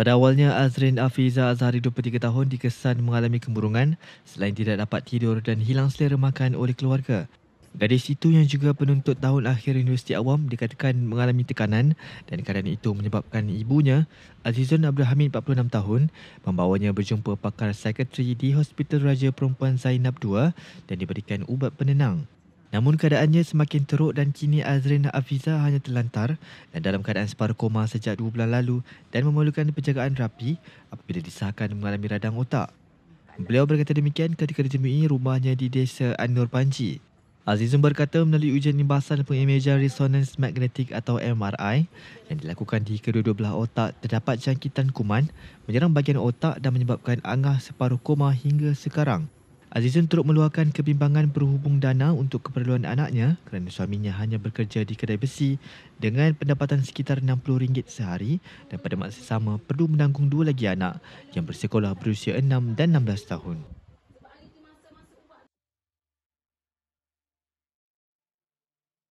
Pada awalnya, Azrin Afiza Azhari 23 tahun dikesan mengalami kemurungan selain tidak dapat tidur dan hilang selera makan oleh keluarga. Gadis itu yang juga penuntut tahun akhir Universiti Awam dikatakan mengalami tekanan dan keadaan itu menyebabkan ibunya, Azizun Abdul Hamid 46 tahun, membawanya berjumpa pakar psikiatri di Hospital Raja Perempuan Zainab II dan diberikan ubat penenang. Namun keadaannya semakin teruk dan kini Azrin Afiza hanya terlantar dan dalam keadaan separuh koma sejak dua bulan lalu dan memerlukan penjagaan rapi apabila disahkan mengalami radang otak. Beliau berkata demikian ketika ditemui rumahnya di desa Anur Panji. Azizun berkata melalui ujian imbasan pengimejan resonance magnetik atau MRI yang dilakukan di kedua-dua belah otak terdapat jangkitan kuman menyerang bahagian otak dan menyebabkan angah separuh koma hingga sekarang. Azizun turut meluahkan kebimbangan berhubung dana untuk keperluan anaknya kerana suaminya hanya bekerja di kedai besi dengan pendapatan sekitar RM60 sehari dan pada masa sama perlu menanggung dua lagi anak yang bersekolah berusia 6 dan 16 tahun.